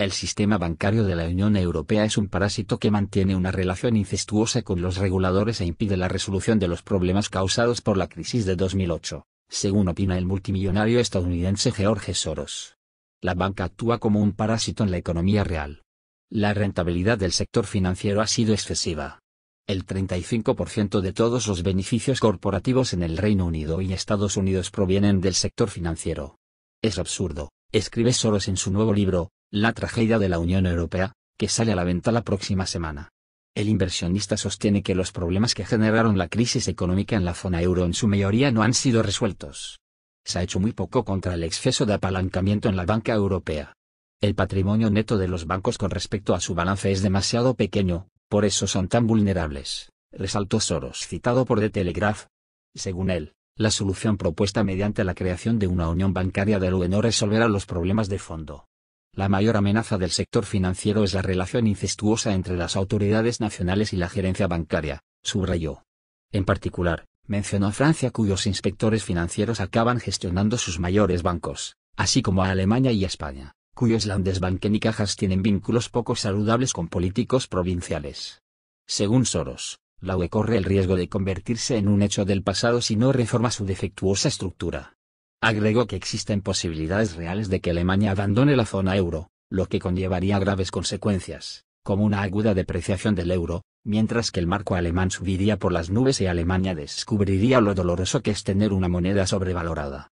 El sistema bancario de la Unión Europea es un parásito que mantiene una relación incestuosa con los reguladores e impide la resolución de los problemas causados por la crisis de 2008, según opina el multimillonario estadounidense George Soros. La banca actúa como un parásito en la economía real. La rentabilidad del sector financiero ha sido excesiva. El 35% de todos los beneficios corporativos en el Reino Unido y Estados Unidos provienen del sector financiero. Es absurdo, escribe Soros en su nuevo libro, la tragedia de la Unión Europea, que sale a la venta la próxima semana. El inversionista sostiene que los problemas que generaron la crisis económica en la zona euro en su mayoría no han sido resueltos. Se ha hecho muy poco contra el exceso de apalancamiento en la banca europea. El patrimonio neto de los bancos con respecto a su balance es demasiado pequeño, por eso son tan vulnerables, resaltó Soros citado por The Telegraph. Según él, la solución propuesta mediante la creación de una unión bancaria del UE no resolverá los problemas de fondo la mayor amenaza del sector financiero es la relación incestuosa entre las autoridades nacionales y la gerencia bancaria, subrayó. En particular, mencionó a Francia cuyos inspectores financieros acaban gestionando sus mayores bancos, así como a Alemania y España, cuyos Landesbanken y cajas tienen vínculos poco saludables con políticos provinciales. Según Soros, la UE corre el riesgo de convertirse en un hecho del pasado si no reforma su defectuosa estructura. Agregó que existen posibilidades reales de que Alemania abandone la zona euro, lo que conllevaría graves consecuencias, como una aguda depreciación del euro, mientras que el marco alemán subiría por las nubes y Alemania descubriría lo doloroso que es tener una moneda sobrevalorada.